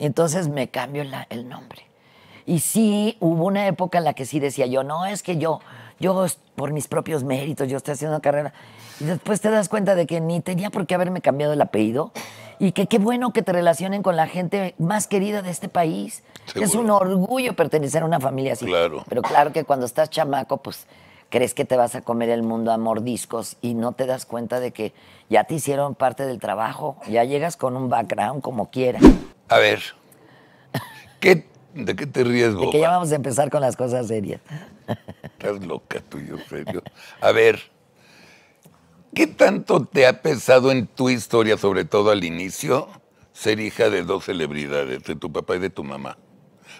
Entonces me cambio el nombre. Y sí, hubo una época en la que sí decía yo, no, es que yo, yo por mis propios méritos, yo estoy haciendo una carrera. Y después te das cuenta de que ni tenía por qué haberme cambiado el apellido y que qué bueno que te relacionen con la gente más querida de este país. Es un orgullo pertenecer a una familia así. Claro. Pero claro que cuando estás chamaco, pues crees que te vas a comer el mundo a mordiscos y no te das cuenta de que ya te hicieron parte del trabajo, ya llegas con un background como quiera. A ver, ¿qué, ¿de qué te ríes, Boba? De que ya vamos a empezar con las cosas serias. Estás loca tú, serio. A ver, ¿qué tanto te ha pesado en tu historia, sobre todo al inicio, ser hija de dos celebridades, de tu papá y de tu mamá?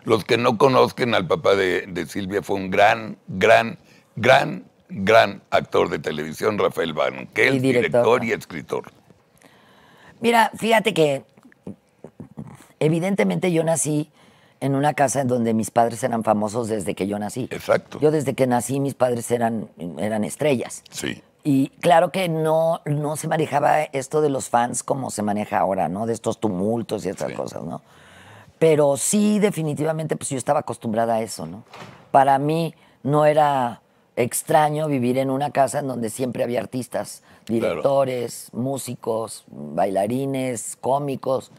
Los que no conozcan al papá de, Silvia fue un gran, gran, gran, gran actor de televisión, Rafael Banquel, director, director y escritor. Mira, fíjate que Evidentemente yo nací en una casa en donde mis padres eran famosos desde que yo nací. Exacto. Yo desde que nací mis padres eran, eran estrellas. Sí. Y claro que no, no se manejaba esto de los fans como se maneja ahora, ¿no? De estos tumultos y estas cosas, ¿no? Pero sí, definitivamente, pues yo estaba acostumbrada a eso, ¿no? Para mí no era extraño vivir en una casa en donde siempre había artistas, directores, músicos, bailarines, cómicos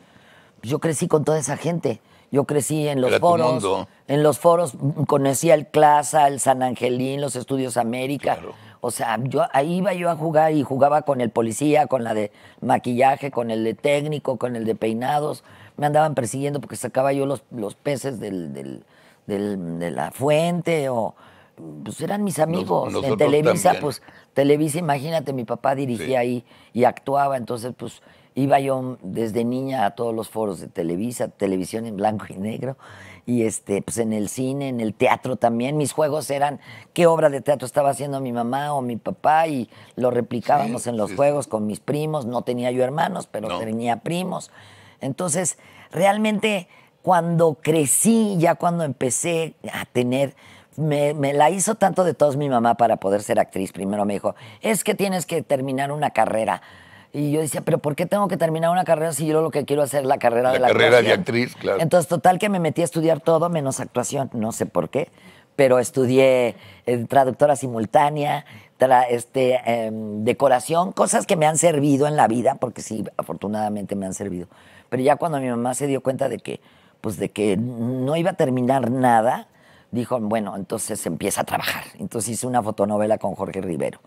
yo crecí con toda esa gente. Yo crecí en los foros. En los foros mm, conocía el Clasa, el San Angelín, los Estudios América. O sea, yo ahí iba yo a jugar y jugaba con el policía, con la de maquillaje, con el de técnico, con el de peinados. Me andaban persiguiendo porque sacaba yo los, los peces de la fuente o pues eran mis amigos en Televisa, pues Televisa, imagínate, mi papá dirigía ahí y actuaba, entonces pues Iba yo desde niña a todos los foros de Televisa, televisión en blanco y negro, y este, pues en el cine, en el teatro también. Mis juegos eran qué obra de teatro estaba haciendo mi mamá o mi papá, y lo replicábamos en los juegos con mis primos. No tenía yo hermanos, pero tenía primos. Entonces, realmente cuando crecí, ya cuando empecé a tener me, me, la hizo tanto de todos mi mamá para poder ser actriz. Primero me dijo, es que tienes que terminar una carrera. Y yo decía, pero ¿por qué tengo que terminar una carrera si yo lo que quiero hacer es la carrera la de la carrera de actriz, claro. Entonces, total que me metí a estudiar todo menos actuación, no sé por qué, pero estudié eh, traductora simultánea, este, em, decoración, cosas que me han servido en la vida, porque sí, afortunadamente me han servido. Pero ya cuando mi mamá se dio cuenta de que, pues, de que no iba a terminar nada, dijo, bueno, entonces empieza a trabajar. Entonces hice una fotonovela con Jorge Rivero.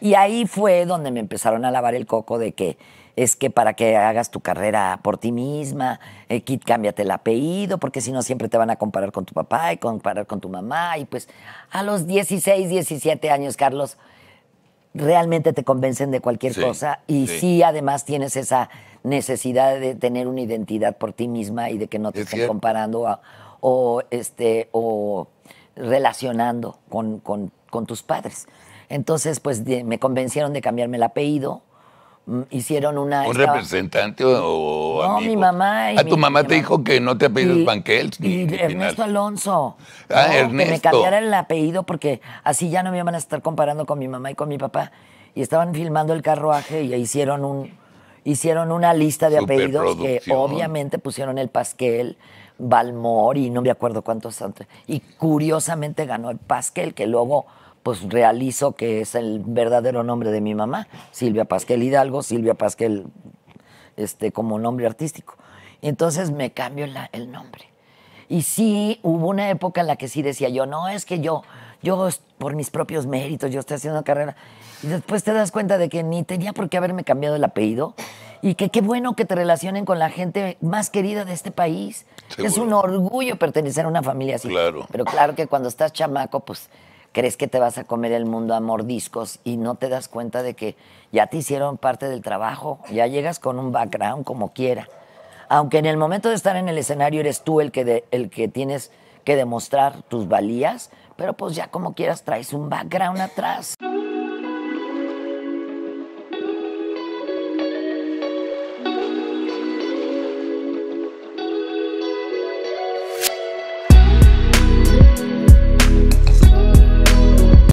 Y ahí fue donde me empezaron a lavar el coco de que es que para que hagas tu carrera por ti misma, eh, Kit, cámbiate el apellido, porque si no siempre te van a comparar con tu papá y comparar con tu mamá. Y pues a los 16, 17 años, Carlos, realmente te convencen de cualquier cosa y sí. además tienes esa necesidad de tener una identidad por ti misma y de que no te estés comparando o, este, o relacionando con, con, con tus padres. Entonces, pues me convencieron de cambiarme el apellido. Mm, hicieron una. ¿Un representante o.? no, mi mamá. Y ah, tu mamá te dijo que no te apellidas Banquels. y Ernesto Alonso. Ah, Ernesto. Que me cambiara el apellido porque así ya no me iban a estar comparando con mi mamá y con mi papá. Y estaban filmando el carruaje y hicieron un, hicieron una lista de apellidos que obviamente pusieron el Pasquel, Balmor y no me acuerdo cuántos antes. Y curiosamente ganó el Pasquel, que luego pues realizo que es el verdadero nombre de mi mamá, Silvia Pasquel Hidalgo, Silvia Pasquel este, como nombre artístico. Entonces me cambio el nombre. Y sí, hubo una época en la que sí decía yo, no, es que yo, yo por mis propios méritos, yo estoy haciendo carrera. Y después te das cuenta de que ni tenía por qué haberme cambiado el apellido y que qué bueno que te relacionen con la gente más querida de este país. Es un orgullo pertenecer a una familia así. Pero claro que cuando estás chamaco, pues crees que te vas a comer el mundo a mordiscos y no te das cuenta de que ya te hicieron parte del trabajo, ya llegas con un background como quiera. Aunque en el momento de estar en el escenario eres tú el que, el que tienes que demostrar tus valías, pero pues ya como quieras traes un background atrás.